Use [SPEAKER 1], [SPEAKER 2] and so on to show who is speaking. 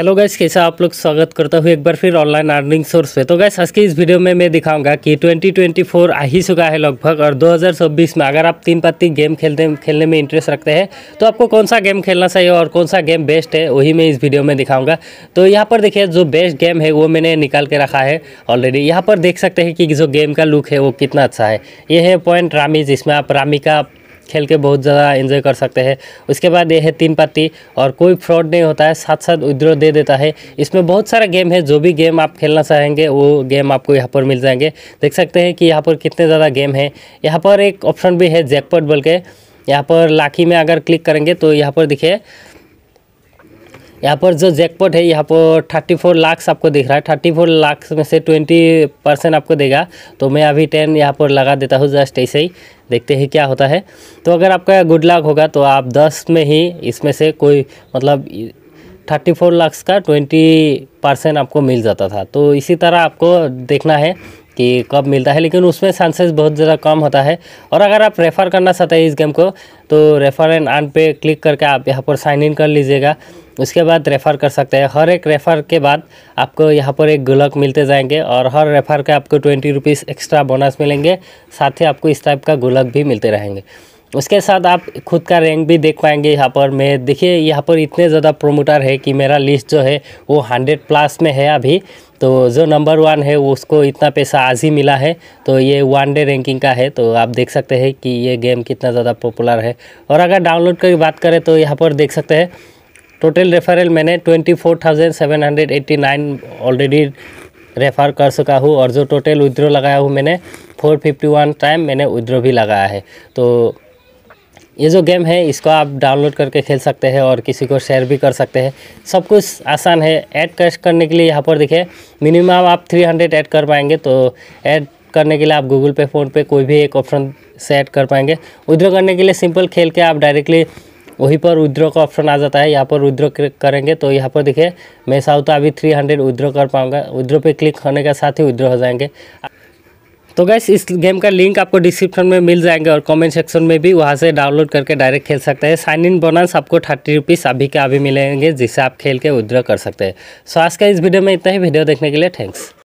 [SPEAKER 1] hello guys कैसे आप लोग स्वागत करता हूँ एक बार फिर ऑनलाइन अर्निंग सोर्स पे तो गैस आज के इस वीडियो में मैं दिखाऊंगा कि 2024 आ ही चुका है लगभग और 2026 में अगर आप तीन पत्ती गेम खेलते खेलने में इंटरेस्ट रखते हैं तो आपको कौन सा गेम खेलना चाहिए और कौन सा गेम बेस्ट है वही मैं इस वीडियो में दिखाऊँगा तो यहाँ पर देखिए जो बेस्ट गेम है वो मैंने निकाल के रखा है ऑलरेडी यहाँ पर देख सकते हैं कि जो गेम का लुक है वो कितना अच्छा है ये है पॉइंट रामी जिसमें आप रामी का खेल के बहुत ज़्यादा एंजॉय कर सकते हैं उसके बाद ये है तीन पत्ती और कोई फ्रॉड नहीं होता है साथ साथ विद्रोह दे देता है इसमें बहुत सारा गेम है जो भी गेम आप खेलना चाहेंगे वो गेम आपको यहाँ पर मिल जाएंगे देख सकते हैं कि यहाँ पर कितने ज़्यादा गेम है यहाँ पर एक ऑप्शन भी है जैकपॉट बोल के यहाँ पर लाखी में अगर क्लिक करेंगे तो यहाँ पर देखिए यहाँ पर जो जैकपॉट है यहाँ पर थर्टी फोर लाख आपको दिख रहा है थर्टी फोर लाख में से ट्वेंटी परसेंट आपको देगा तो मैं अभी टेन यहाँ पर लगा देता हूँ जस्ट ऐसे ही देखते हैं क्या होता है तो अगर आपका गुड लाख होगा तो आप दस में ही इसमें से कोई मतलब फोर लाख का ट्वेंटी परसेंट आपको मिल जाता था तो इसी तरह आपको देखना है कि कब मिलता है लेकिन उसमें चांसेस बहुत ज़्यादा कम होता है और अगर आप रेफ़र करना चाहते हैं इस गेम को तो रेफ़र एंड आन पे क्लिक करके आप यहाँ पर साइन इन कर लीजिएगा उसके बाद रेफ़र कर सकते हैं हर एक रेफ़र के बाद आपको यहाँ पर एक गुलक मिलते जाएंगे और हर रेफ़र के आपको ट्वेंटी रुपीज़ एक्स्ट्रा बोनस मिलेंगे साथ ही आपको इस टाइप का गुलक भी मिलते रहेंगे उसके साथ आप खुद का रैंक भी देख पाएंगे यहाँ पर मैं देखिए यहाँ पर इतने ज़्यादा प्रोमोटर है कि मेरा लिस्ट जो है वो हंड्रेड प्लस में है अभी तो जो नंबर वन है उसको इतना पैसा आज ही मिला है तो ये वन डे रैंकिंग का है तो आप देख सकते हैं कि ये गेम कितना ज़्यादा पॉपुलर है और अगर डाउनलोड की बात करें तो यहाँ पर देख सकते हैं टोटल रेफरल मैंने ट्वेंटी ऑलरेडी रेफ़र कर चुका हूँ और जो टोटल विद्रो लगाया हूँ मैंने 451 टाइम मैंने विद्रो भी लगाया है तो ये जो गेम है इसको आप डाउनलोड करके खेल सकते हैं और किसी को शेयर भी कर सकते हैं सब कुछ आसान है ऐड कैश करने के लिए यहाँ पर देखिए मिनिमम आप 300 ऐड कर पाएंगे तो ऐड करने के लिए आप गूगल पे फ़ोनपे कोई भी एक ऑप्शन से ऐड कर पाएंगे विद्रो करने के लिए सिंपल खेल के आप डायरेक्टली वहीं पर विद्रो का ऑप्शन आ जाता है यहाँ पर विद्रो करेंगे तो यहाँ पर देखिए मैं चाहूँ तो अभी थ्री हंड्रेड कर पाऊँगा विद्रो पर क्लिक होने के साथ ही विद्रो हो जाएंगे तो गैस इस गेम का लिंक आपको डिस्क्रिप्शन में मिल जाएंगे और कमेंट सेक्शन में भी वहाँ से डाउनलोड करके डायरेक्ट खेल सकते हैं साइन इन बोनस आपको थर्टी रुपीज़ अभी के अभी मिलेंगे जिससे आप खेल के विद्रॉ कर सकते हैं सो आज का इस वीडियो में इतना ही वीडियो देखने के लिए थैंक्स